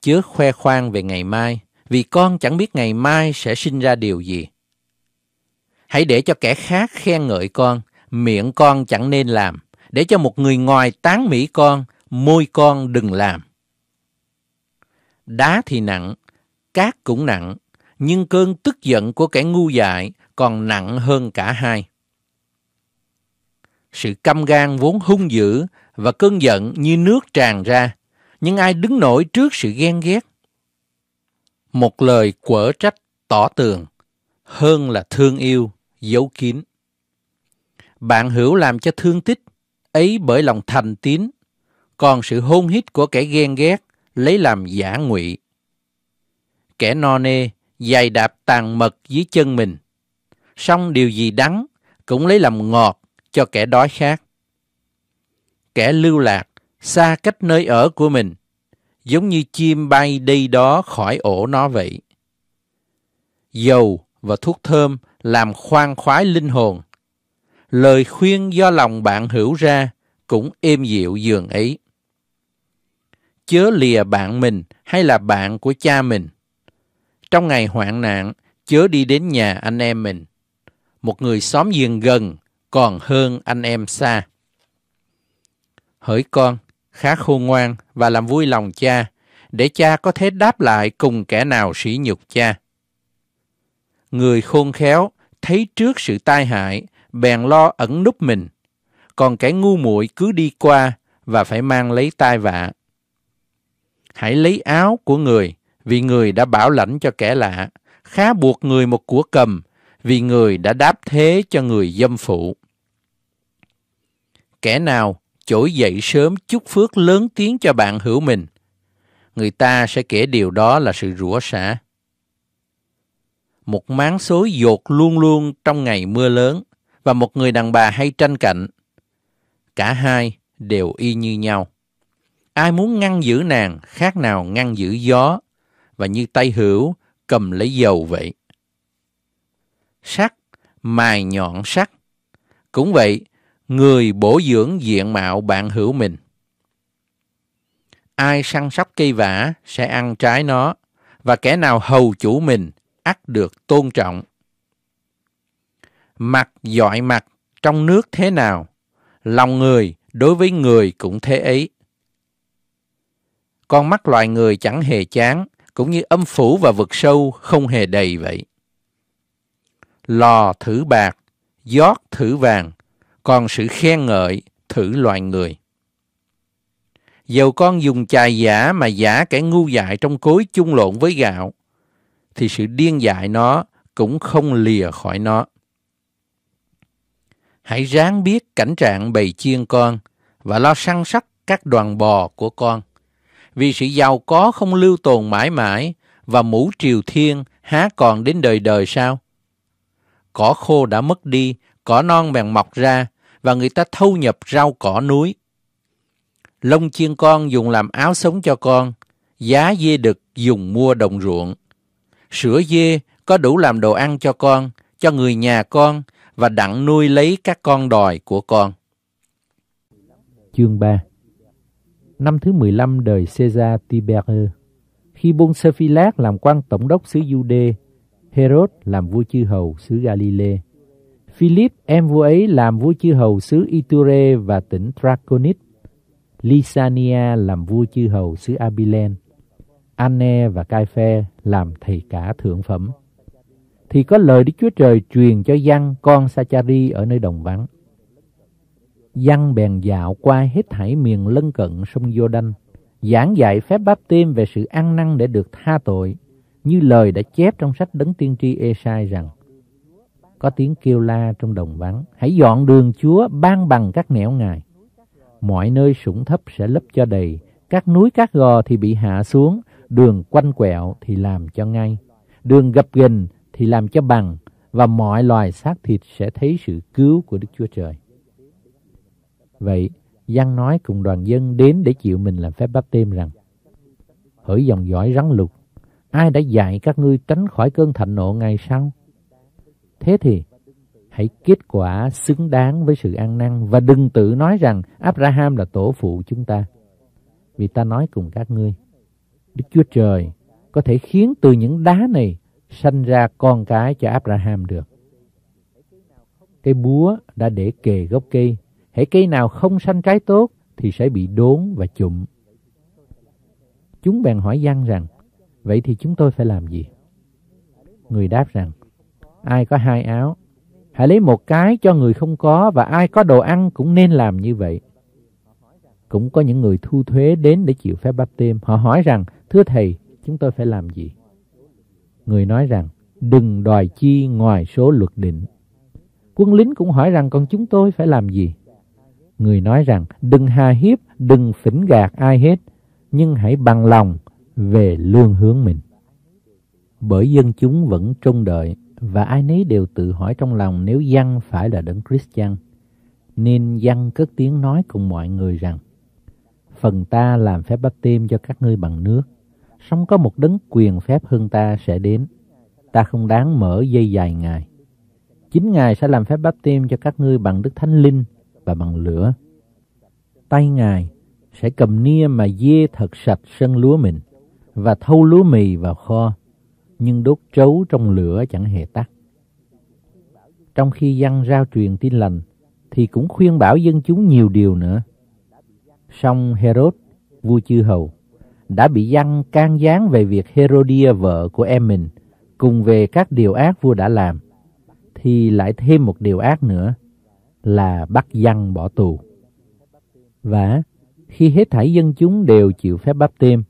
chớ khoe khoang về ngày mai, vì con chẳng biết ngày mai sẽ sinh ra điều gì. Hãy để cho kẻ khác khen ngợi con, miệng con chẳng nên làm, để cho một người ngoài tán mỹ con, môi con đừng làm. Đá thì nặng, cát cũng nặng, nhưng cơn tức giận của kẻ ngu dại còn nặng hơn cả hai. Sự căm gan vốn hung dữ và cơn giận như nước tràn ra nhưng ai đứng nổi trước sự ghen ghét. Một lời quở trách tỏ tường hơn là thương yêu giấu kín. Bạn hữu làm cho thương tích ấy bởi lòng thành tín, còn sự hôn hít của kẻ ghen ghét lấy làm giả ngụy. Kẻ no nê dày đạp tàn mật dưới chân mình, song điều gì đắng cũng lấy làm ngọt cho kẻ đói khát. Kẻ lưu lạc xa cách nơi ở của mình, giống như chim bay đi đó khỏi ổ nó vậy. Dầu và thuốc thơm làm khoan khoái linh hồn. Lời khuyên do lòng bạn hữu ra cũng êm dịu giường ấy. Chớ lìa bạn mình hay là bạn của cha mình. Trong ngày hoạn nạn, chớ đi đến nhà anh em mình. Một người xóm giềng gần còn hơn anh em xa. Hỡi con, khá khôn ngoan và làm vui lòng cha, để cha có thể đáp lại cùng kẻ nào sỉ nhục cha. Người khôn khéo thấy trước sự tai hại, bèn lo ẩn núp mình, còn kẻ ngu muội cứ đi qua và phải mang lấy tai vạ. Hãy lấy áo của người, vì người đã bảo lãnh cho kẻ lạ, khá buộc người một của cầm, vì người đã đáp thế cho người dâm phụ. Kẻ nào chổi dậy sớm chúc phước lớn tiếng cho bạn hữu mình. Người ta sẽ kể điều đó là sự rủa xả. Một máng xối dột luôn luôn trong ngày mưa lớn và một người đàn bà hay tranh cạnh. Cả hai đều y như nhau. Ai muốn ngăn giữ nàng khác nào ngăn giữ gió và như tay hữu cầm lấy dầu vậy. Sắc, mài nhọn sắc. Cũng vậy, người bổ dưỡng diện mạo bạn hữu mình. Ai săn sóc cây vả sẽ ăn trái nó, và kẻ nào hầu chủ mình ắt được tôn trọng. Mặt dọi mặt trong nước thế nào, lòng người đối với người cũng thế ấy. Con mắt loài người chẳng hề chán, cũng như âm phủ và vực sâu không hề đầy vậy. Lò thử bạc, giót thử vàng, còn sự khen ngợi thử loài người. Dầu con dùng chài giả mà giả kẻ ngu dại trong cối chung lộn với gạo, thì sự điên dại nó cũng không lìa khỏi nó. Hãy ráng biết cảnh trạng bầy chiên con và lo săn sóc các đoàn bò của con. Vì sự giàu có không lưu tồn mãi mãi và mũ triều thiên há còn đến đời đời sao? Cỏ khô đã mất đi, cỏ non bèn mọc ra, và người ta thâu nhập rau cỏ núi. Lông chiên con dùng làm áo sống cho con, giá dê đực dùng mua đồng ruộng. Sữa dê có đủ làm đồ ăn cho con, cho người nhà con và đặng nuôi lấy các con đòi của con. Chương 3 Năm thứ 15 đời Caesar Tiberius Khi Bonsephilat làm quan tổng đốc xứ Jude, Herod làm vua chư hầu xứ Galilee. Philip em vua ấy làm vua chư hầu xứ Iture và tỉnh Traconit. Lysania làm vua chư hầu xứ Abilene; Anne và Caiphe làm thầy cả thượng phẩm. Thì có lời Đức Chúa Trời truyền cho Giăng con Sachari ở nơi đồng vắng. Giăng bèn dạo qua hết thảy miền lân cận sông Giô Đanh, giảng dạy phép báp tim về sự ăn năn để được tha tội, như lời đã chép trong sách Đấng Tiên Tri Esai rằng, có tiếng kêu la trong đồng vắng. Hãy dọn đường Chúa, ban bằng các nẻo Ngài. Mọi nơi sủng thấp sẽ lấp cho đầy. Các núi, các gò thì bị hạ xuống. Đường quanh quẹo thì làm cho ngay. Đường gập ghềnh thì làm cho bằng. Và mọi loài xác thịt sẽ thấy sự cứu của Đức Chúa Trời. Vậy, Giăng nói cùng đoàn dân đến để chịu mình làm phép bắp têm rằng Hỡi dòng dõi rắn lục, ai đã dạy các ngươi tránh khỏi cơn thạnh nộ ngày sau? Thế thì hãy kết quả xứng đáng với sự an năn và đừng tự nói rằng Abraham là tổ phụ chúng ta. Vì ta nói cùng các ngươi, Đức Chúa Trời có thể khiến từ những đá này sanh ra con cái cho Abraham được. Cây búa đã để kề gốc cây, hãy cây nào không sanh trái tốt thì sẽ bị đốn và chụm. Chúng bèn hỏi Giăng rằng, vậy thì chúng tôi phải làm gì? Người đáp rằng, ai có hai áo. Hãy lấy một cái cho người không có và ai có đồ ăn cũng nên làm như vậy. Cũng có những người thu thuế đến để chịu phép báp têm. Họ hỏi rằng, thưa thầy, chúng tôi phải làm gì? Người nói rằng, đừng đòi chi ngoài số luật định. Quân lính cũng hỏi rằng, còn chúng tôi phải làm gì? Người nói rằng, đừng hà hiếp, đừng phỉnh gạt ai hết, nhưng hãy bằng lòng về lương hướng mình. Bởi dân chúng vẫn trông đợi và ai nấy đều tự hỏi trong lòng nếu Giăng phải là đấng Christ chăng. Nên Giăng cất tiếng nói cùng mọi người rằng, Phần ta làm phép bắp tim cho các ngươi bằng nước, song có một đấng quyền phép hơn ta sẽ đến. Ta không đáng mở dây dài Ngài. Chính Ngài sẽ làm phép bắp tim cho các ngươi bằng Đức Thánh Linh và bằng lửa. Tay Ngài sẽ cầm nia mà dê thật sạch sân lúa mình và thâu lúa mì vào kho nhưng đốt trấu trong lửa chẳng hề tắt. Trong khi dân rao truyền tin lành, thì cũng khuyên bảo dân chúng nhiều điều nữa. Song Herod, vua chư hầu, đã bị dân can gián về việc Herodia vợ của em mình, cùng về các điều ác vua đã làm, thì lại thêm một điều ác nữa là bắt dân bỏ tù. Và khi hết thảy dân chúng đều chịu phép báp têm,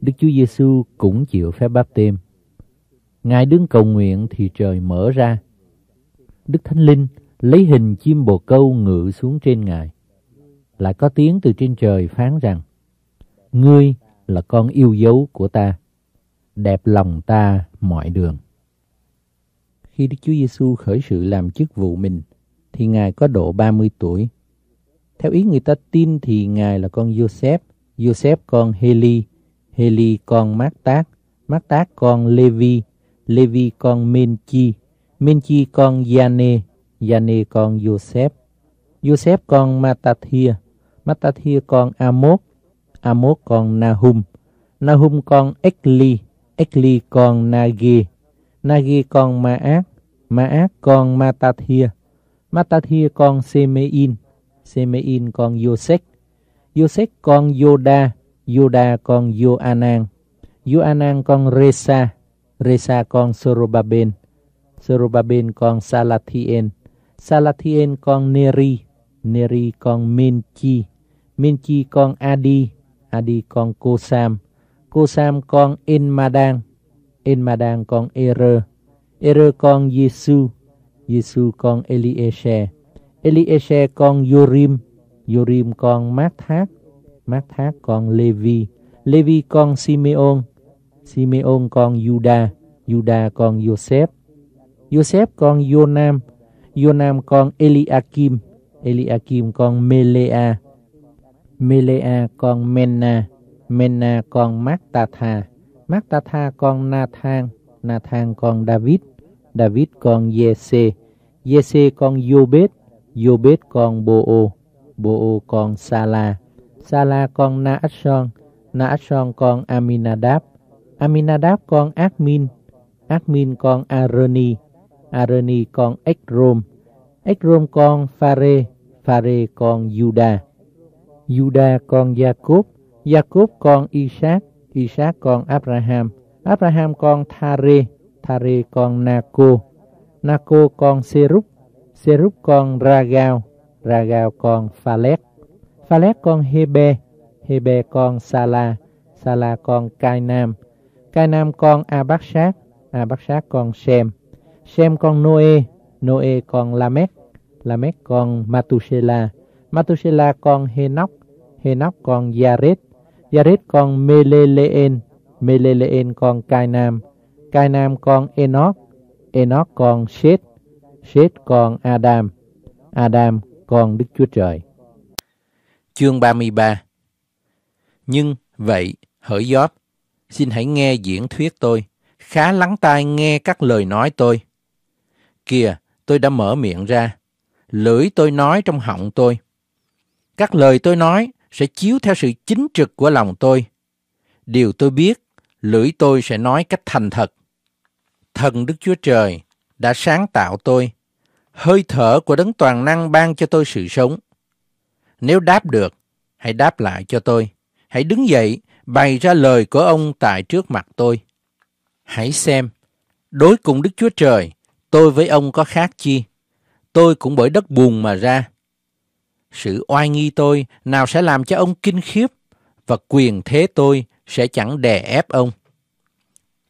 Đức Chúa Giêsu cũng chịu phép báp têm. Ngài đứng cầu nguyện thì trời mở ra. Đức Thánh Linh lấy hình chim bồ câu ngự xuống trên Ngài. Lại có tiếng từ trên trời phán rằng, Ngươi là con yêu dấu của ta, đẹp lòng ta mọi đường. Khi Đức Chúa Giêsu khởi sự làm chức vụ mình, thì Ngài có độ 30 tuổi. Theo ý người ta tin thì Ngài là con Joseph, Joseph con Heli, Heli con Mát Tác, Mát Tác con Levi, Levi con Menchi, Menchi con Yane, Yane con Joseph, Joseph con Matathia, Matathia con Amos, Amos con Nahum, Nahum con Ekli, Ekli con Nagi, Nagi con Maat, Maat con Matathia, Matathia con Semein, Semein con Joseph, Joseph con Yoda, Yoda con Joanan, Joanan con Resa, Resa con Sorobaben, Sorobaben con Salathien, Salathien con Neri, Neri con minchi, minchi con Adi, Adi con Kosam, Kosam con Enmadang, Enmadang con Erer, Erer con Yesu, Yesu con Elieshe, Elieshe con yurim, yurim con Mát Thác, con Levi, Levi con Simeon, Simeon con Juda, Juda con Joseph, Joseph con yonam yonam con Eliakim, Eliakim con Melea, Melea con Mena, Mena con Mactatha, Mactatha con Nathan, Nathan con David, David con Jesse, Jesse con Jobet, Jobet con Boo, Boo con Sala, Sala con Naashon, Naashon con Aminadab, Aminadab con Admin, Admin con Aroni, Aroni con Ekrom, Ekrom con Phare, Phare con Juda, Juda con Jacob, Jacob con Isaac, Isaac con Abraham, Abraham con Thare, Thare con Naco, Naco con Serup, Serup con Ragao, Ragao con Phalet, Phalet con Hebe, Hebe con Sala, Sala con Nam. Ca Nam con a bát sát a bát sát con Sem. Sem con Noe, Noe con Lamech, Lamech con Matusela, Matusela con Henoch, Henoch con Yared, Yared con Meleleen, Meleleen con Cai Nam, Cai Nam con Enoch, Enoch con Seth, Seth con Adam, Adam con Đức Chúa Trời. Chương 33 Nhưng vậy, hỡi Gióp, Xin hãy nghe diễn thuyết tôi, khá lắng tai nghe các lời nói tôi. Kìa, tôi đã mở miệng ra, lưỡi tôi nói trong họng tôi. Các lời tôi nói sẽ chiếu theo sự chính trực của lòng tôi. Điều tôi biết, lưỡi tôi sẽ nói cách thành thật. Thần Đức Chúa Trời đã sáng tạo tôi, hơi thở của đấng toàn năng ban cho tôi sự sống. Nếu đáp được, hãy đáp lại cho tôi. Hãy đứng dậy bày ra lời của ông tại trước mặt tôi. Hãy xem, đối cùng Đức Chúa Trời, tôi với ông có khác chi? Tôi cũng bởi đất buồn mà ra. Sự oai nghi tôi nào sẽ làm cho ông kinh khiếp và quyền thế tôi sẽ chẳng đè ép ông.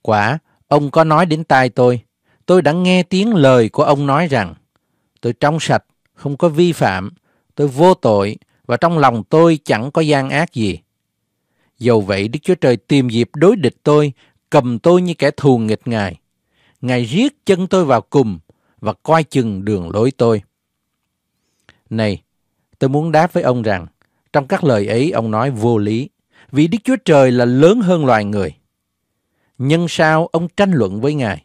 Quả, ông có nói đến tai tôi. Tôi đã nghe tiếng lời của ông nói rằng tôi trong sạch, không có vi phạm, tôi vô tội và trong lòng tôi chẳng có gian ác gì. Dầu vậy Đức Chúa Trời tìm dịp đối địch tôi, cầm tôi như kẻ thù nghịch Ngài. Ngài giết chân tôi vào cùng và coi chừng đường lối tôi. Này, tôi muốn đáp với ông rằng, trong các lời ấy ông nói vô lý, vì Đức Chúa Trời là lớn hơn loài người. Nhân sao ông tranh luận với Ngài?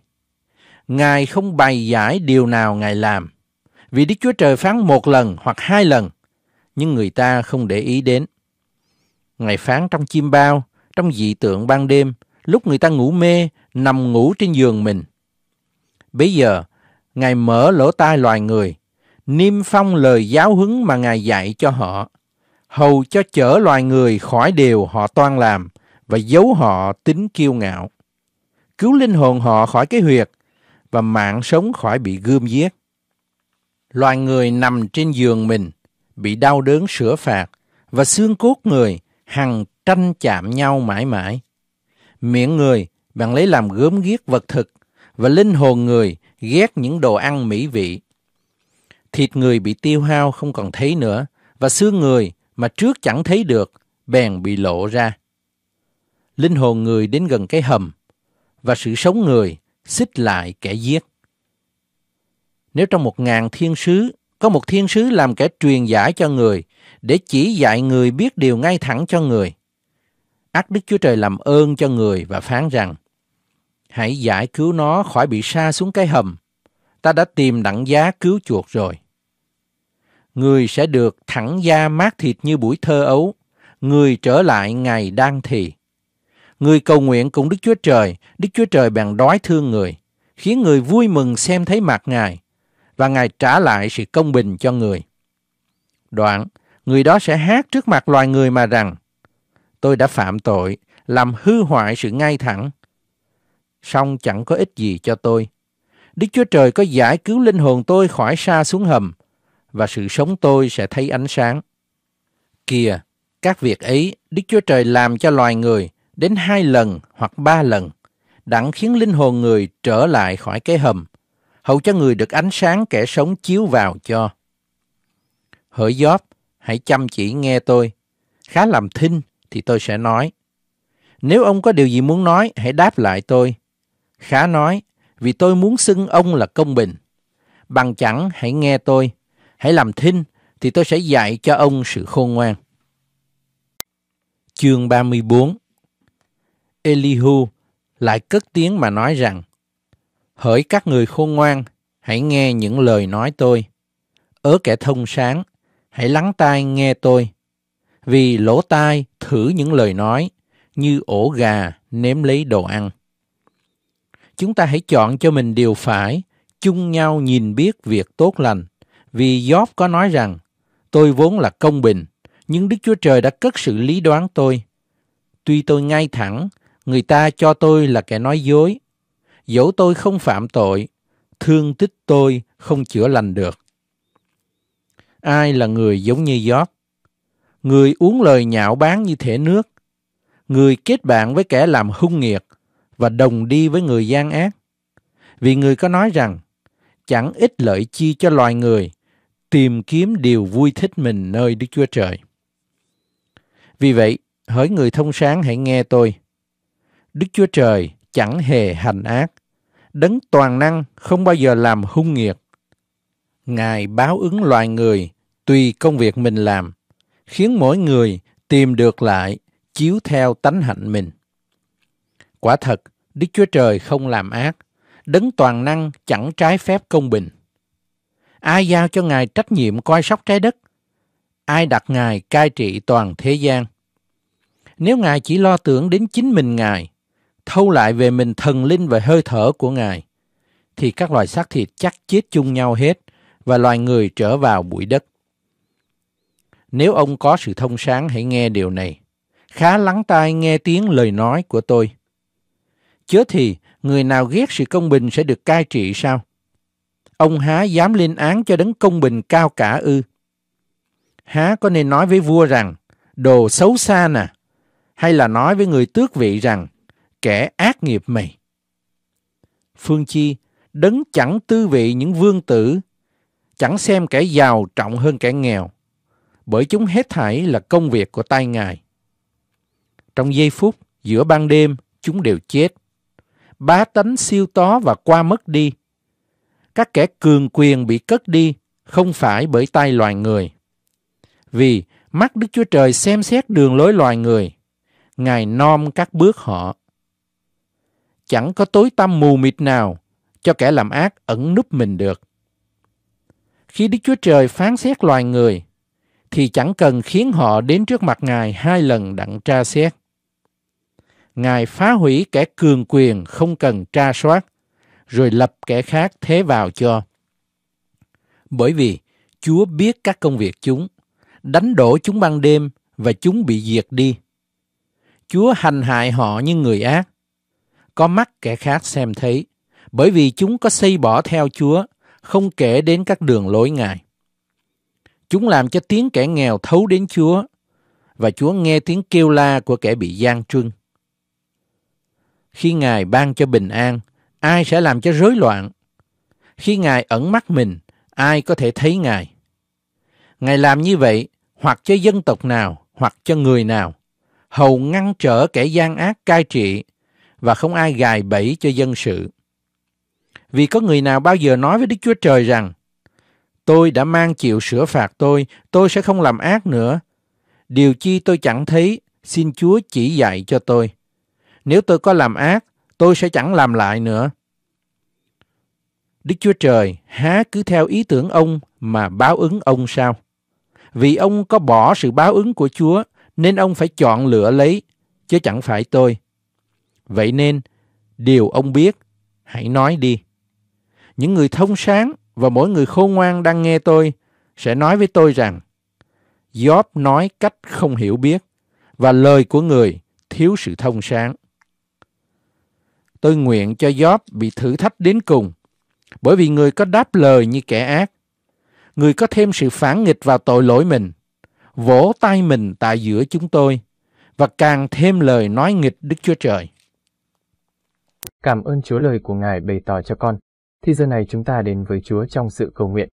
Ngài không bày giải điều nào Ngài làm, vì Đức Chúa Trời phán một lần hoặc hai lần, nhưng người ta không để ý đến. Ngài phán trong chim bao, trong dị tượng ban đêm, lúc người ta ngủ mê, nằm ngủ trên giường mình. Bây giờ, Ngài mở lỗ tai loài người, niêm phong lời giáo huấn mà Ngài dạy cho họ, hầu cho chở loài người khỏi điều họ toan làm và giấu họ tính kiêu ngạo, cứu linh hồn họ khỏi cái huyệt và mạng sống khỏi bị gươm giết. Loài người nằm trên giường mình, bị đau đớn sửa phạt và xương cốt người hằng tranh chạm nhau mãi mãi. Miệng người bạn lấy làm gớm ghét vật thực và linh hồn người ghét những đồ ăn mỹ vị. Thịt người bị tiêu hao không còn thấy nữa và xương người mà trước chẳng thấy được bèn bị lộ ra. Linh hồn người đến gần cái hầm và sự sống người xích lại kẻ giết. Nếu trong một ngàn thiên sứ có một thiên sứ làm kẻ truyền giải cho người để chỉ dạy người biết điều ngay thẳng cho người. Ác Đức Chúa Trời làm ơn cho người và phán rằng, hãy giải cứu nó khỏi bị sa xuống cái hầm. Ta đã tìm đặng giá cứu chuột rồi. Người sẽ được thẳng da mát thịt như buổi thơ ấu. Người trở lại ngày đang thì. Người cầu nguyện cùng Đức Chúa Trời, Đức Chúa Trời bèn đói thương người, khiến người vui mừng xem thấy mặt Ngài, và Ngài trả lại sự công bình cho người. Đoạn, người đó sẽ hát trước mặt loài người mà rằng tôi đã phạm tội, làm hư hoại sự ngay thẳng. Song chẳng có ích gì cho tôi. Đức Chúa Trời có giải cứu linh hồn tôi khỏi xa xuống hầm, và sự sống tôi sẽ thấy ánh sáng. Kìa, các việc ấy Đức Chúa Trời làm cho loài người đến hai lần hoặc ba lần, đặng khiến linh hồn người trở lại khỏi cái hầm, hầu cho người được ánh sáng kẻ sống chiếu vào cho. Hỡi Gióp, hãy chăm chỉ nghe tôi. Khá làm thinh thì tôi sẽ nói. Nếu ông có điều gì muốn nói, hãy đáp lại tôi. Khá nói, vì tôi muốn xưng ông là công bình. Bằng chẳng hãy nghe tôi, hãy làm thinh thì tôi sẽ dạy cho ông sự khôn ngoan. Chương 34 Elihu lại cất tiếng mà nói rằng Hỡi các người khôn ngoan, hãy nghe những lời nói tôi. Ớ kẻ thông sáng, hãy lắng tai nghe tôi. Vì lỗ tai thử những lời nói như ổ gà nếm lấy đồ ăn. Chúng ta hãy chọn cho mình điều phải, chung nhau nhìn biết việc tốt lành. Vì Gióp có nói rằng, tôi vốn là công bình, nhưng Đức Chúa Trời đã cất sự lý đoán tôi. Tuy tôi ngay thẳng, người ta cho tôi là kẻ nói dối. Dẫu tôi không phạm tội, thương tích tôi không chữa lành được. Ai là người giống như giót? Người uống lời nhạo báng như thể nước. Người kết bạn với kẻ làm hung nghiệt và đồng đi với người gian ác. Vì người có nói rằng, chẳng ích lợi chi cho loài người tìm kiếm điều vui thích mình nơi Đức Chúa Trời. Vì vậy, hỡi người thông sáng hãy nghe tôi. Đức Chúa Trời chẳng hề hành ác, đấng toàn năng không bao giờ làm hung nghiệt. Ngài báo ứng loài người tùy công việc mình làm, khiến mỗi người tìm được lại chiếu theo tánh hạnh mình. Quả thật, Đức Chúa Trời không làm ác, đấng toàn năng chẳng trái phép công bình. Ai giao cho Ngài trách nhiệm coi sóc trái đất? Ai đặt Ngài cai trị toàn thế gian? Nếu Ngài chỉ lo tưởng đến chính mình Ngài, thâu lại về mình thần linh và hơi thở của Ngài, thì các loài xác thịt chắc chết chung nhau hết và loài người trở vào bụi đất. Nếu ông có sự thông sáng hãy nghe điều này. Khá lắng tai nghe tiếng lời nói của tôi. Chớ thì, người nào ghét sự công bình sẽ được cai trị sao? Ông há dám lên án cho đấng công bình cao cả ư? Há có nên nói với vua rằng, đồ xấu xa nè, hay là nói với người tước vị rằng, kẻ ác nghiệp mày? Phương Chi, đấng chẳng tư vị những vương tử chẳng xem kẻ giàu trọng hơn kẻ nghèo, bởi chúng hết thảy là công việc của tay Ngài. Trong giây phút, giữa ban đêm, chúng đều chết. Bá tánh siêu tó và qua mất đi. Các kẻ cường quyền bị cất đi, không phải bởi tay loài người. Vì mắt Đức Chúa Trời xem xét đường lối loài người, Ngài nom các bước họ. Chẳng có tối tăm mù mịt nào cho kẻ làm ác ẩn núp mình được. Khi Đức Chúa Trời phán xét loài người, thì chẳng cần khiến họ đến trước mặt Ngài hai lần đặng tra xét. Ngài phá hủy kẻ cường quyền không cần tra soát, rồi lập kẻ khác thế vào cho. Bởi vì Chúa biết các công việc chúng, đánh đổ chúng ban đêm và chúng bị diệt đi. Chúa hành hại họ như người ác, có mắt kẻ khác xem thấy, bởi vì chúng có xây bỏ theo Chúa không kể đến các đường lối Ngài. Chúng làm cho tiếng kẻ nghèo thấu đến Chúa, và Chúa nghe tiếng kêu la của kẻ bị gian trưng. Khi Ngài ban cho bình an, ai sẽ làm cho rối loạn? Khi Ngài ẩn mắt mình, ai có thể thấy Ngài? Ngài làm như vậy hoặc cho dân tộc nào, hoặc cho người nào. Hầu ngăn trở kẻ gian ác cai trị và không ai gài bẫy cho dân sự vì có người nào bao giờ nói với Đức Chúa Trời rằng Tôi đã mang chịu sửa phạt tôi, tôi sẽ không làm ác nữa. Điều chi tôi chẳng thấy, xin Chúa chỉ dạy cho tôi. Nếu tôi có làm ác, tôi sẽ chẳng làm lại nữa. Đức Chúa Trời há cứ theo ý tưởng ông mà báo ứng ông sao? Vì ông có bỏ sự báo ứng của Chúa nên ông phải chọn lựa lấy, chứ chẳng phải tôi. Vậy nên, điều ông biết, hãy nói đi những người thông sáng và mỗi người khôn ngoan đang nghe tôi sẽ nói với tôi rằng gióp nói cách không hiểu biết và lời của người thiếu sự thông sáng. Tôi nguyện cho gióp bị thử thách đến cùng bởi vì người có đáp lời như kẻ ác. Người có thêm sự phản nghịch vào tội lỗi mình, vỗ tay mình tại giữa chúng tôi và càng thêm lời nói nghịch Đức Chúa Trời. Cảm ơn Chúa lời của Ngài bày tỏ cho con thì giờ này chúng ta đến với Chúa trong sự cầu nguyện.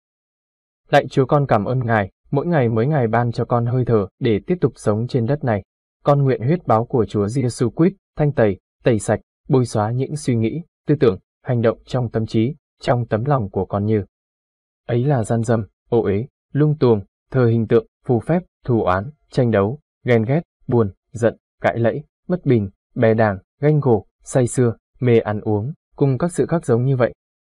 Lạy Chúa con cảm ơn Ngài, mỗi ngày mới Ngài ban cho con hơi thở để tiếp tục sống trên đất này. Con nguyện huyết báo của Chúa Giêsu Christ thanh tẩy, tẩy sạch, bôi xóa những suy nghĩ, tư tưởng, hành động trong tâm trí, trong tấm lòng của con như ấy là gian dâm, ô uế, lung tuồng, thờ hình tượng, phù phép, thù oán, tranh đấu, ghen ghét, buồn, giận, cãi lẫy, bất bình, bè đảng, ganh gổ, say xưa, mê ăn uống, cùng các sự khác giống như vậy,